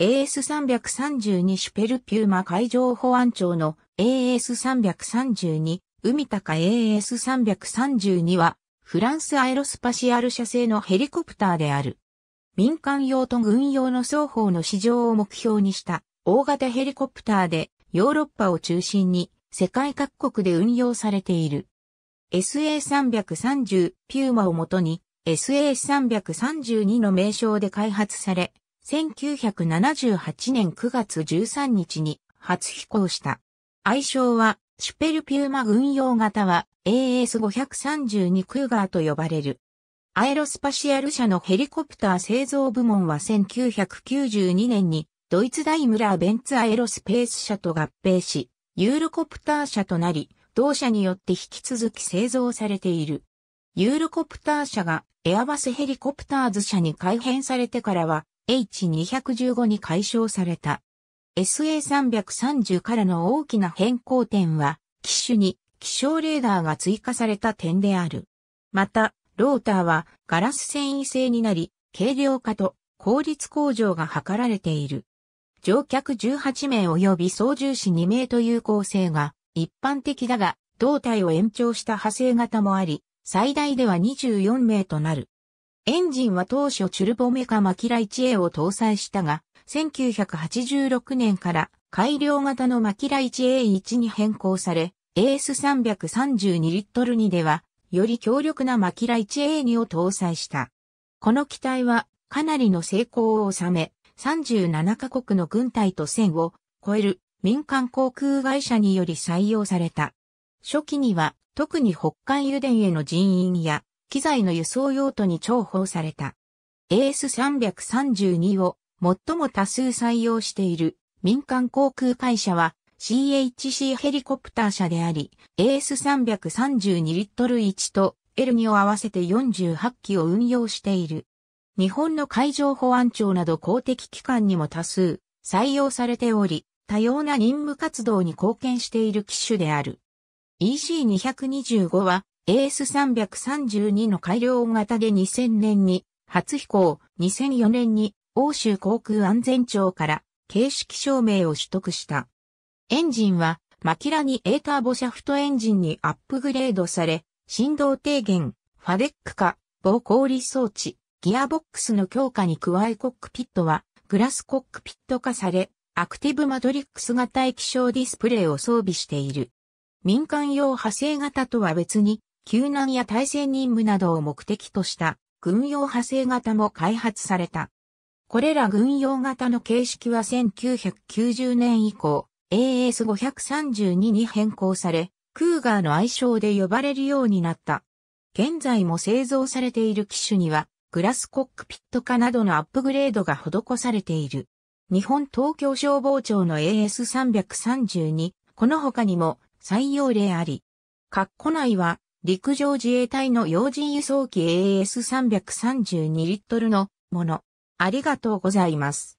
AS332 シュペルピューマ海上保安庁の AS332 海高 AS332 はフランスアエロスパシアル社製のヘリコプターである。民間用と軍用の双方の市場を目標にした大型ヘリコプターでヨーロッパを中心に世界各国で運用されている。SA330 ピューマをもとに SA332 の名称で開発され、1978年9月13日に初飛行した。愛称は、シュペルピューマ軍用型は AS532 クーガーと呼ばれる。アエロスパシアル社のヘリコプター製造部門は1992年にドイツダイムラーベンツアエロスペース社と合併し、ユーロコプター社となり、同社によって引き続き製造されている。ユーロコプター社がエアバスヘリコプターズ社に改編されてからは H215 に解消された。SA330 からの大きな変更点は、機種に気象レーダーが追加された点である。また、ローターはガラス繊維製になり、軽量化と効率向上が図られている。乗客18名及び操縦士2名という構成が一般的だが、胴体を延長した派生型もあり、最大では24名となる。エンジンは当初チュルボメカマキラ 1A を搭載したが、1986年から改良型のマキラ 1A1 に変更され、AS332 リットル2では、より強力なマキラ 1A2 を搭載した。この機体はかなりの成功を収め、37カ国の軍隊と戦を超える民間航空会社により採用された。初期には特に北海油田への人員や機材の輸送用途に重宝された。AS332 を最も多数採用している民間航空会社は CHC ヘリコプター社であり、AS332 リットル1と L2 を合わせて48機を運用している。日本の海上保安庁など公的機関にも多数採用されており、多様な任務活動に貢献している機種である。EC225 は AS332 の改良型で2000年に初飛行、2004年に欧州航空安全庁から形式証明を取得した。エンジンはマキラにーターボシャフトエンジンにアップグレードされ、振動低減、ファデック化、防氷装置、ギアボックスの強化に加えコックピットはグラスコックピット化され、アクティブマトリックス型液晶ディスプレイを装備している。民間用派生型とは別に救難や対戦任務などを目的とした軍用派生型も開発された。これら軍用型の形式は1990年以降、AS532 に変更され、クーガーの愛称で呼ばれるようになった。現在も製造されている機種には、グラスコックピット化などのアップグレードが施されている。日本東京消防庁の AS332、この他にも採用例あり。括弧内は陸上自衛隊の要人輸送機 AS332 リットルのもの。ありがとうございます。